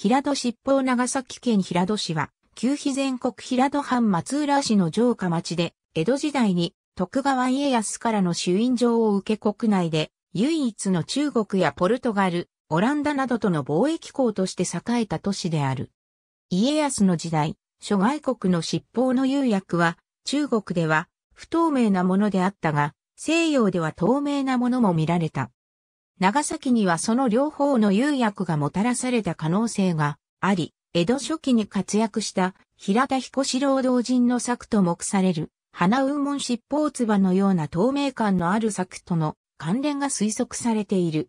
平戸七方長崎県平戸市は、旧肥全国平戸藩松浦市の城下町で、江戸時代に徳川家康からの主印状を受け国内で、唯一の中国やポルトガル、オランダなどとの貿易港として栄えた都市である。家康の時代、諸外国の七法の釉薬は、中国では不透明なものであったが、西洋では透明なものも見られた。長崎にはその両方の釉薬がもたらされた可能性があり、江戸初期に活躍した平田彦四郎同人の作と目される花雲門七宝唾のような透明感のある作との関連が推測されている。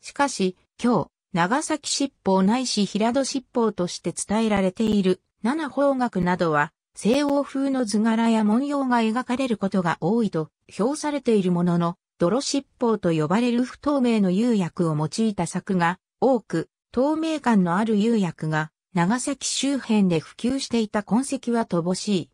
しかし、今日、長崎七宝ないし平戸七宝として伝えられている七方角などは、西欧風の図柄や文様が描かれることが多いと評されているものの、泥七宝と呼ばれる不透明の釉薬を用いた作が多く、透明感のある釉薬が長崎周辺で普及していた痕跡は乏しい。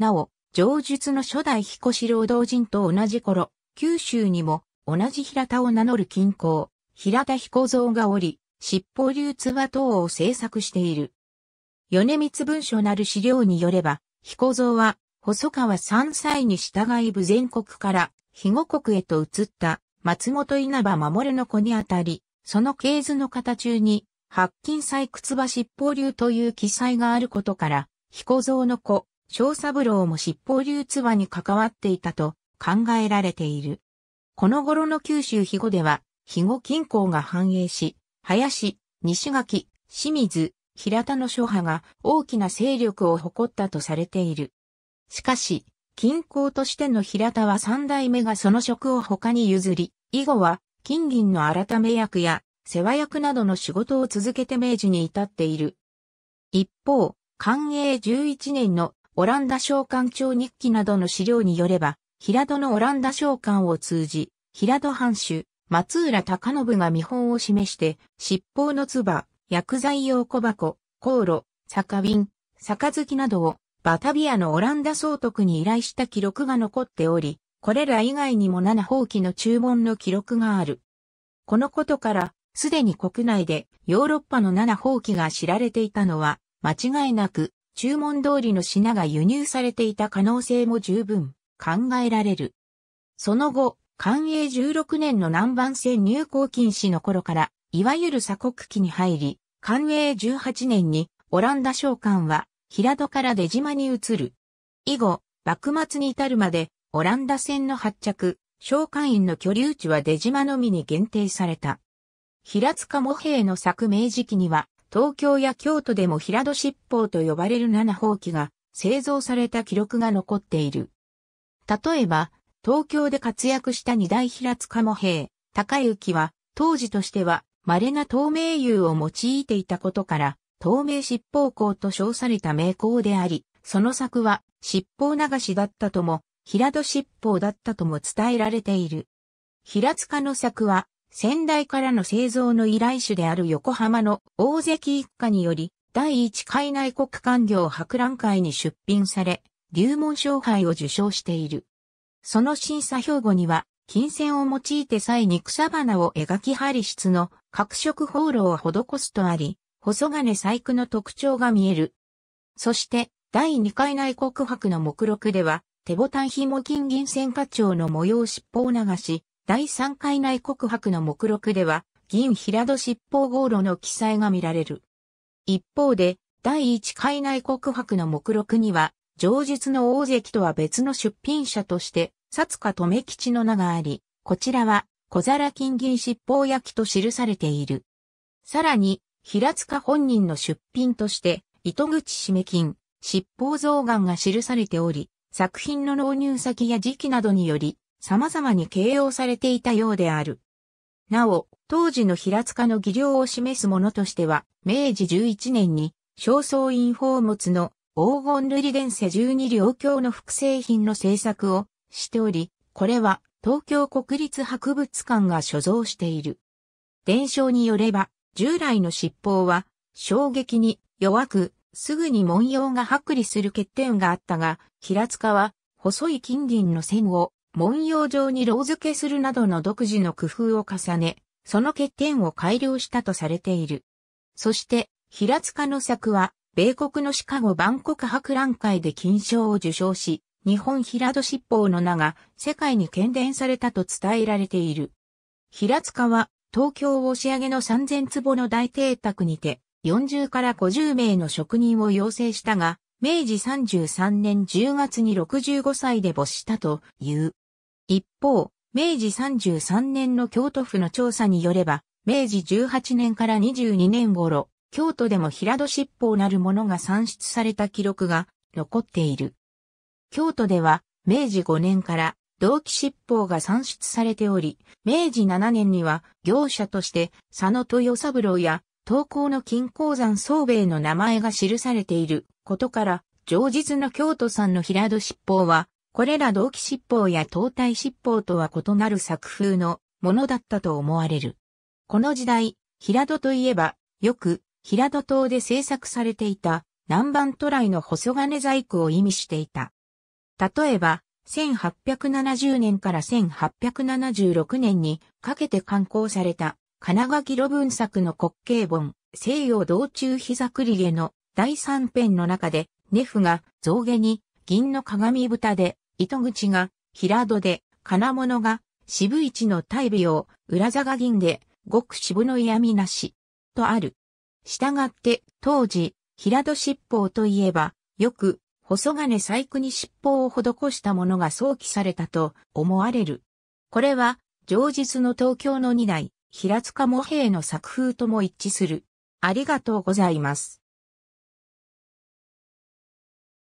なお、上述の初代彦四郎同人と同じ頃、九州にも同じ平田を名乗る近郊、平田彦像がおり、七宝流通話等を制作している。米光文書なる資料によれば、彦像は細川三歳に従い部全国から肥後国へと移った松本稲葉守の子にあたり、その系図の形中に、白金採掘場七法流という記載があることから、彦蔵の子、小三郎も執法流津アに関わっていたと考えられている。この頃の九州肥後では、肥後近郊が繁栄し、林、西垣、清水、平田の諸派が大きな勢力を誇ったとされている。しかし、近郊としての平田は三代目がその職を他に譲り、以後は金銀の改め役や世話役などの仕事を続けて明治に至っている。一方、寛永11年のオランダ商館長日記などの資料によれば、平戸のオランダ商館を通じ、平戸藩主、松浦隆信が見本を示して、七宝の唾、薬剤用小箱、香炉、酒瓶、酒月などをバタビアのオランダ総督に依頼した記録が残っており、これら以外にも7法規の注文の記録がある。このことから、すでに国内でヨーロッパの7法規が知られていたのは、間違いなく、注文通りの品が輸入されていた可能性も十分考えられる。その後、寛永16年の南蛮船入港禁止の頃から、いわゆる鎖国期に入り、寛永18年にオランダ商館は平戸から出島に移る。以後、幕末に至るまで、オランダ船の発着、召喚員の居留地は出島のみに限定された。平塚茂兵の作明時期には、東京や京都でも平戸七宝と呼ばれる七宝器が製造された記録が残っている。例えば、東京で活躍した二大平塚茂兵、高行は、当時としては稀な透明釉を用いていたことから、透明七宝港と称された名港であり、その作は七宝流しだったとも、平戸七宝だったとも伝えられている。平塚の作は、先代からの製造の依頼主である横浜の大関一家により、第一海内国官業博覧会に出品され、流門賞杯を受賞している。その審査標語には、金銭を用いて際に草花を描き針質の各色放浪を施すとあり、細金細工の特徴が見える。そして、第2回内国博の目録では、手ボタン紐金銀線花鳥の模様尻尾を流し、第3回内国博の目録では、銀平戸尻尾号路の記載が見られる。一方で、第1回内国博の目録には、上述の大関とは別の出品者として、薩塚留吉の名があり、こちらは、小皿金銀尻尾焼きと記されている。さらに、平塚本人の出品として、糸口締め金、執法増願が記されており、作品の納入先や時期などにより、様々に形容されていたようである。なお、当時の平塚の技量を示すものとしては、明治11年に、正燥院宝物の黄金瑠璃伝世12両鏡の複製品の制作をしており、これは東京国立博物館が所蔵している。伝承によれば、従来の七宝は衝撃に弱く、すぐに文様が剥離する欠点があったが、平塚は細い金銀の線を文様状にロー付けするなどの独自の工夫を重ね、その欠点を改良したとされている。そして、平塚の作は、米国のシカゴ万国博覧会で金賞を受賞し、日本平戸七宝の名が世界に喧伝されたと伝えられている。平塚は東京押上げの3000坪の大邸宅にて、40から50名の職人を養成したが、明治33年10月に65歳で没したという。一方、明治33年の京都府の調査によれば、明治18年から22年頃、京都でも平戸七宝なるものが産出された記録が残っている。京都では、明治5年から同期執法が算出されており、明治7年には業者として佐野豊三郎や東高の金鉱山総兵衛の名前が記されていることから、上日の京都産の平戸執法は、これら同期執法や東体執法とは異なる作風のものだったと思われる。この時代、平戸といえば、よく平戸島で製作されていた南蛮渡来の細金細工を意味していた。例えば、1870年から1876年にかけて刊行された、金垣路文作の国慶本、西洋道中膝栗毛の第3編の中で、ネフが象牙に銀の鏡蓋で、糸口が平戸で、金物が渋市の大美を裏座が銀で、ごく渋の闇なし、とある。したがって、当時、平戸七宝といえば、よく、細金細工に尻尾を施したものが想起されたと思われる。これは、上日の東京の二代、平塚茂平の作風とも一致する。ありがとうございます。